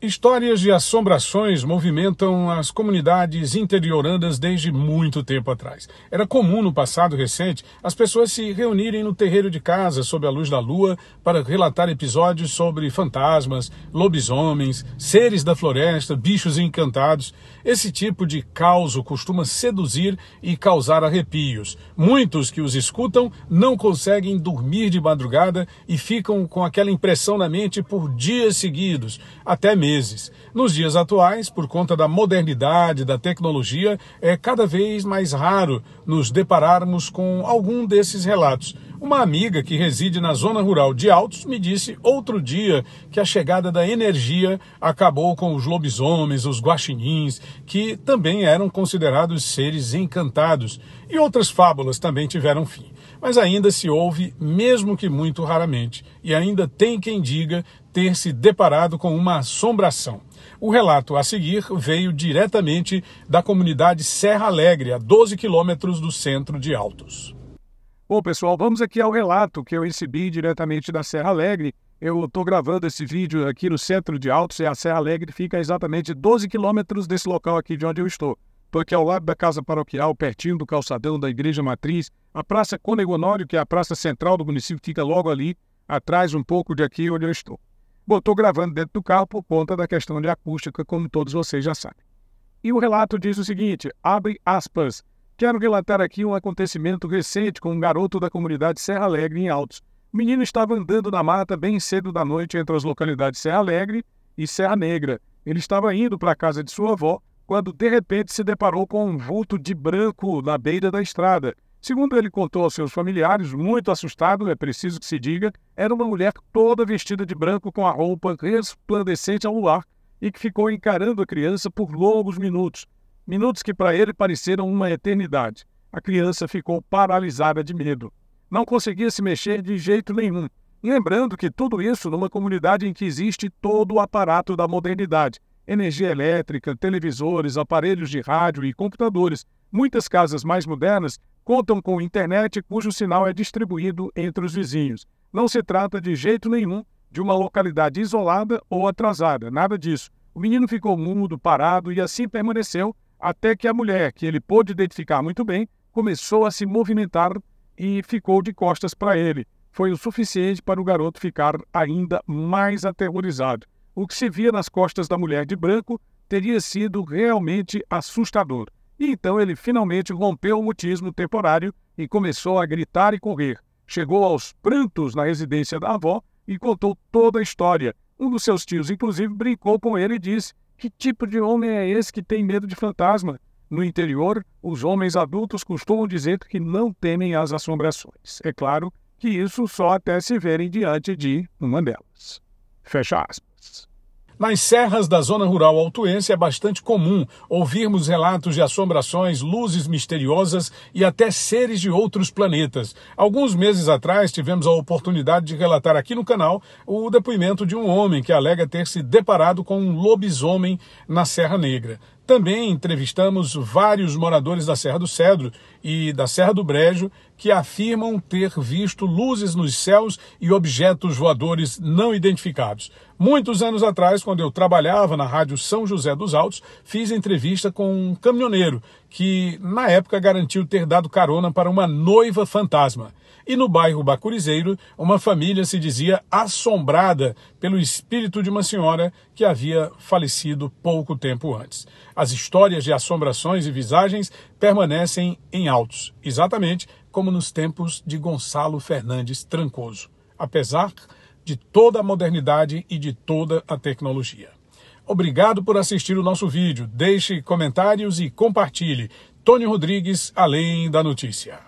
Histórias de assombrações movimentam as comunidades interioranas desde muito tempo atrás. Era comum no passado recente as pessoas se reunirem no terreiro de casa sob a luz da lua para relatar episódios sobre fantasmas, lobisomens, seres da floresta, bichos encantados. Esse tipo de caos costuma seduzir e causar arrepios. Muitos que os escutam não conseguem dormir de madrugada e ficam com aquela impressão na mente por dias seguidos, até mesmo meses. Nos dias atuais, por conta da modernidade, da tecnologia, é cada vez mais raro nos depararmos com algum desses relatos. Uma amiga que reside na zona rural de Altos me disse outro dia que a chegada da energia acabou com os lobisomens, os guaxinins, que também eram considerados seres encantados, e outras fábulas também tiveram fim. Mas ainda se ouve, mesmo que muito raramente, e ainda tem quem diga ter se deparado com uma assombração. O relato a seguir veio diretamente da comunidade Serra Alegre, a 12 quilômetros do centro de Altos. Bom, pessoal, vamos aqui ao relato que eu recebi diretamente da Serra Alegre. Eu estou gravando esse vídeo aqui no centro de Altos e a Serra Alegre fica exatamente 12 quilômetros desse local aqui de onde eu estou. Estou aqui ao lado da Casa Paroquial, pertinho do calçadão da Igreja Matriz. A Praça Conegonório, que é a praça central do município, fica logo ali, atrás um pouco de aqui onde eu estou. Bom, estou gravando dentro do carro por conta da questão de acústica, como todos vocês já sabem. E o relato diz o seguinte, abre aspas, Quero relatar aqui um acontecimento recente com um garoto da comunidade Serra Alegre em Altos. O menino estava andando na mata bem cedo da noite entre as localidades Serra Alegre e Serra Negra. Ele estava indo para a casa de sua avó quando de repente se deparou com um vulto de branco na beira da estrada. Segundo ele contou aos seus familiares, muito assustado, é preciso que se diga, era uma mulher toda vestida de branco com a roupa resplandecente ao luar e que ficou encarando a criança por longos minutos. Minutos que para ele pareceram uma eternidade. A criança ficou paralisada de medo. Não conseguia se mexer de jeito nenhum. Lembrando que tudo isso numa comunidade em que existe todo o aparato da modernidade: energia elétrica, televisores, aparelhos de rádio e computadores. Muitas casas mais modernas contam com internet cujo sinal é distribuído entre os vizinhos. Não se trata de jeito nenhum de uma localidade isolada ou atrasada, nada disso. O menino ficou mudo, parado e assim permaneceu até que a mulher, que ele pôde identificar muito bem, começou a se movimentar e ficou de costas para ele. Foi o suficiente para o garoto ficar ainda mais aterrorizado. O que se via nas costas da mulher de branco teria sido realmente assustador. E então ele finalmente rompeu o mutismo temporário e começou a gritar e correr. Chegou aos prantos na residência da avó e contou toda a história. Um dos seus tios, inclusive, brincou com ele e disse que tipo de homem é esse que tem medo de fantasma? No interior, os homens adultos costumam dizer que não temem as assombrações. É claro que isso só até se verem diante de uma delas. Fecha aspas. Nas serras da zona rural altuense é bastante comum ouvirmos relatos de assombrações, luzes misteriosas e até seres de outros planetas. Alguns meses atrás tivemos a oportunidade de relatar aqui no canal o depoimento de um homem que alega ter se deparado com um lobisomem na Serra Negra. Também entrevistamos vários moradores da Serra do Cedro e da Serra do Brejo que afirmam ter visto luzes nos céus e objetos voadores não identificados. Muitos anos atrás, quando eu trabalhava na Rádio São José dos Altos, fiz entrevista com um caminhoneiro que na época garantiu ter dado carona para uma noiva fantasma. E no bairro Bacurizeiro, uma família se dizia assombrada pelo espírito de uma senhora que havia falecido pouco tempo antes. As histórias de assombrações e visagens permanecem em altos, exatamente como nos tempos de Gonçalo Fernandes Trancoso, apesar de toda a modernidade e de toda a tecnologia. Obrigado por assistir o nosso vídeo. Deixe comentários e compartilhe. Tony Rodrigues, Além da Notícia.